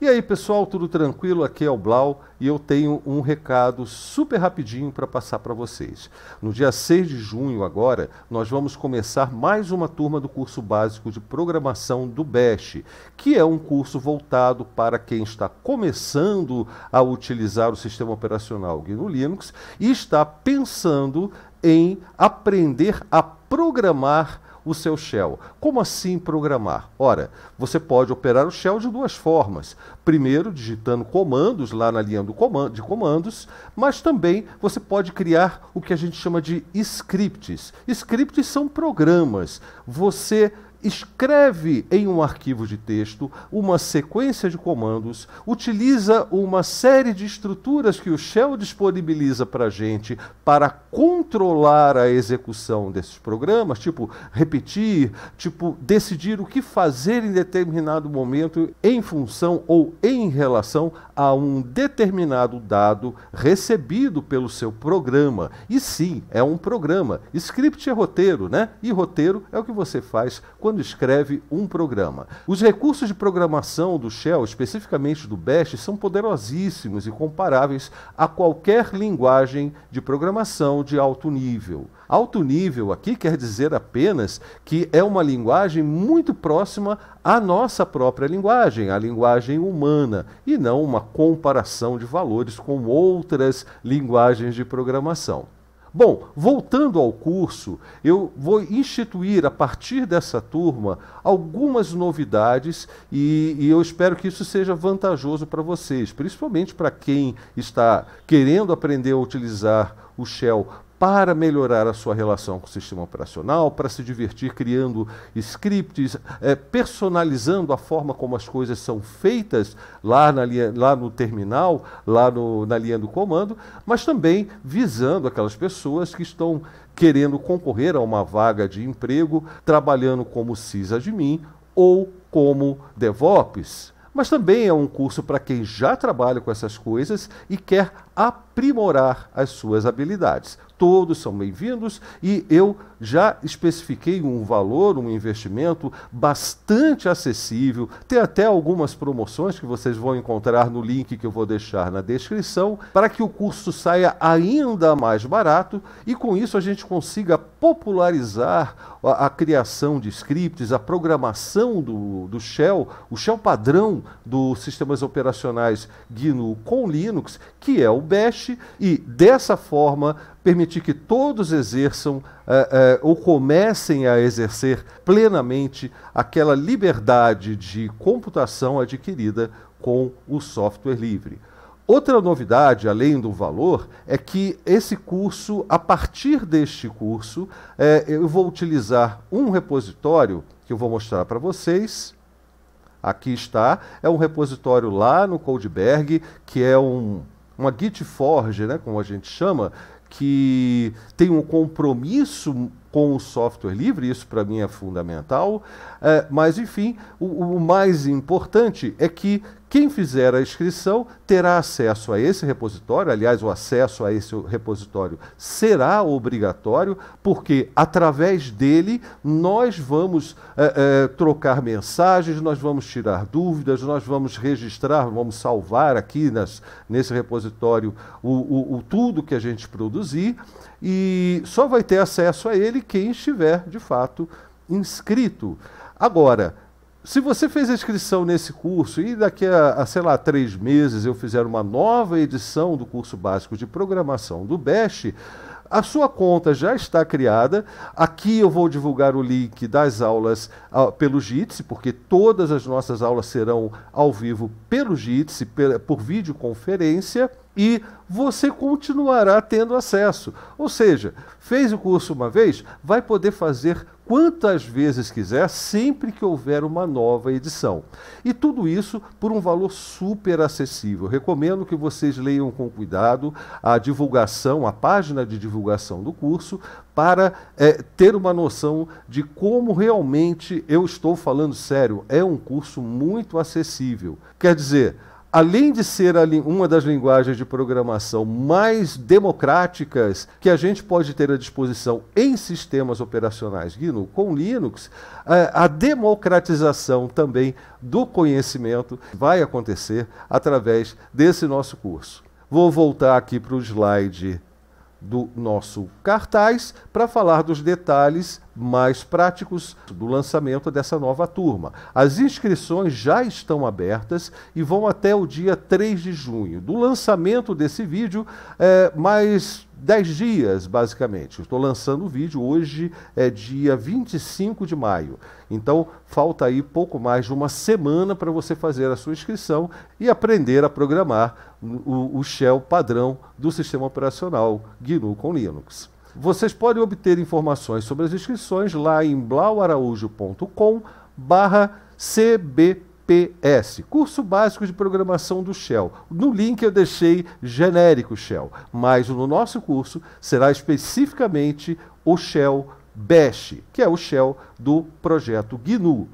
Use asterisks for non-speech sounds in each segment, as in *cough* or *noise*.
E aí, pessoal, tudo tranquilo? Aqui é o Blau e eu tenho um recado super rapidinho para passar para vocês. No dia 6 de junho, agora, nós vamos começar mais uma turma do curso básico de programação do Bash que é um curso voltado para quem está começando a utilizar o sistema operacional GNU Linux e está pensando em aprender a programar o seu shell. Como assim programar? Ora, você pode operar o shell de duas formas. Primeiro, digitando comandos lá na linha comando, de comandos, mas também você pode criar o que a gente chama de scripts. Scripts são programas. Você escreve em um arquivo de texto uma sequência de comandos, utiliza uma série de estruturas que o Shell disponibiliza para a gente para controlar a execução desses programas, tipo repetir, tipo decidir o que fazer em determinado momento em função ou em relação a um determinado dado recebido pelo seu programa. E sim, é um programa. Script é roteiro, né? E roteiro é o que você faz quando quando escreve um programa. Os recursos de programação do Shell, especificamente do Bash, são poderosíssimos e comparáveis a qualquer linguagem de programação de alto nível. Alto nível aqui quer dizer apenas que é uma linguagem muito próxima à nossa própria linguagem, à linguagem humana, e não uma comparação de valores com outras linguagens de programação. Bom, voltando ao curso, eu vou instituir a partir dessa turma algumas novidades e, e eu espero que isso seja vantajoso para vocês, principalmente para quem está querendo aprender a utilizar o Shell para melhorar a sua relação com o sistema operacional, para se divertir criando scripts, é, personalizando a forma como as coisas são feitas lá, na linha, lá no terminal, lá no, na linha do comando, mas também visando aquelas pessoas que estão querendo concorrer a uma vaga de emprego, trabalhando como sysadmin ou como DevOps mas também é um curso para quem já trabalha com essas coisas e quer aprender aprimorar as suas habilidades. Todos são bem-vindos e eu já especifiquei um valor, um investimento bastante acessível. Tem até algumas promoções que vocês vão encontrar no link que eu vou deixar na descrição para que o curso saia ainda mais barato e com isso a gente consiga popularizar a, a criação de scripts, a programação do, do shell, o shell padrão dos sistemas operacionais GNU com Linux, que é o Bash e, dessa forma, permitir que todos exerçam eh, eh, ou comecem a exercer plenamente aquela liberdade de computação adquirida com o software livre. Outra novidade, além do valor, é que esse curso, a partir deste curso, eh, eu vou utilizar um repositório que eu vou mostrar para vocês. Aqui está, é um repositório lá no Codeberg, que é um, uma Git Forge, né, como a gente chama, que tem um compromisso com o software livre, isso para mim é fundamental. É, mas, enfim, o, o mais importante é que quem fizer a inscrição terá acesso a esse repositório, aliás, o acesso a esse repositório será obrigatório, porque através dele nós vamos é, é, trocar mensagens, nós vamos tirar dúvidas, nós vamos registrar, vamos salvar aqui nas, nesse repositório o, o, o tudo que a gente produzir e só vai ter acesso a ele quem estiver, de fato, inscrito. Agora, se você fez a inscrição nesse curso e daqui a, a, sei lá, três meses eu fizer uma nova edição do curso básico de programação do BEST, a sua conta já está criada. Aqui eu vou divulgar o link das aulas uh, pelo Jitsi, porque todas as nossas aulas serão ao vivo pelo Jitsi, per, por videoconferência, e você continuará tendo acesso. Ou seja, fez o curso uma vez, vai poder fazer quantas vezes quiser, sempre que houver uma nova edição. E tudo isso por um valor super acessível. Recomendo que vocês leiam com cuidado a divulgação, a página de divulgação do curso, para é, ter uma noção de como realmente eu estou falando sério. É um curso muito acessível. Quer dizer, além de ser uma das linguagens de programação mais democráticas que a gente pode ter à disposição em sistemas operacionais GNU com Linux, é, a democratização também do conhecimento vai acontecer através desse nosso curso. Vou voltar aqui para o slide do nosso cartaz para falar dos detalhes mais práticos do lançamento dessa nova turma. As inscrições já estão abertas e vão até o dia 3 de junho. Do lançamento desse vídeo, é, mais 10 dias, basicamente. Estou lançando o vídeo hoje, é dia 25 de maio. Então, falta aí pouco mais de uma semana para você fazer a sua inscrição e aprender a programar o, o shell padrão do sistema operacional GNU com Linux. Vocês podem obter informações sobre as inscrições lá em blauaraújo.com barra cbps, Curso Básico de Programação do Shell. No link eu deixei genérico Shell, mas no nosso curso será especificamente o Shell Bash, que é o Shell do projeto GNU.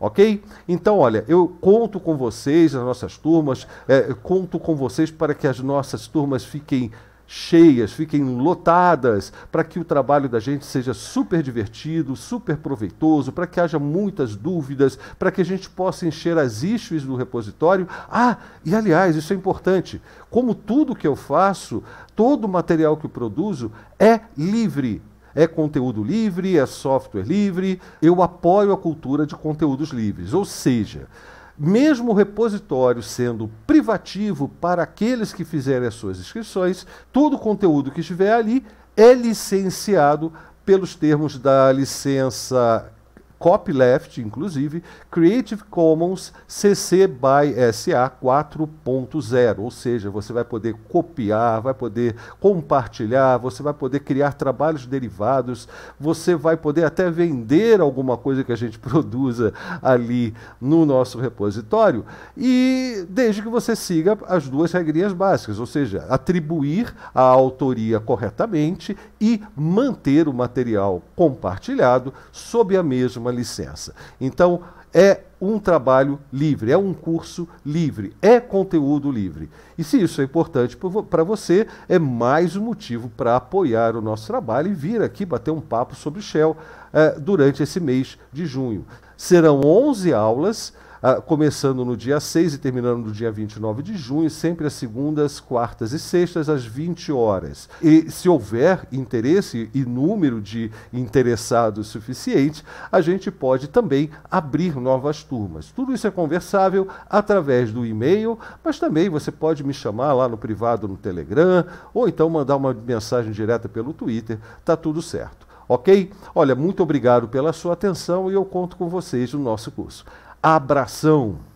Ok? Então, olha, eu conto com vocês, as nossas turmas, é, conto com vocês para que as nossas turmas fiquem cheias, fiquem lotadas, para que o trabalho da gente seja super divertido, super proveitoso, para que haja muitas dúvidas, para que a gente possa encher as issues do repositório. Ah, e aliás, isso é importante, como tudo que eu faço, todo o material que eu produzo é livre. É conteúdo livre, é software livre, eu apoio a cultura de conteúdos livres. Ou seja, mesmo o repositório sendo privativo para aqueles que fizerem as suas inscrições, todo o conteúdo que estiver ali é licenciado pelos termos da licença copyleft, inclusive, Creative Commons CC by SA 4.0, ou seja, você vai poder copiar, vai poder compartilhar, você vai poder criar trabalhos derivados, você vai poder até vender alguma coisa que a gente *laughs* produza ali no nosso repositório, e desde que você siga as duas regrinhas básicas, ou seja, atribuir a autoria corretamente e manter o material compartilhado sob a mesma licença. Então, é um trabalho livre, é um curso livre, é conteúdo livre. E se isso é importante para você, é mais um motivo para apoiar o nosso trabalho e vir aqui bater um papo sobre Shell eh, durante esse mês de junho. Serão 11 aulas Uh, começando no dia 6 e terminando no dia 29 de junho, sempre às segundas, quartas e sextas, às 20 horas. E se houver interesse e número de interessados suficiente, a gente pode também abrir novas turmas. Tudo isso é conversável através do e-mail, mas também você pode me chamar lá no privado no Telegram ou então mandar uma mensagem direta pelo Twitter, tá tudo certo. Ok? Olha, muito obrigado pela sua atenção e eu conto com vocês no nosso curso abração.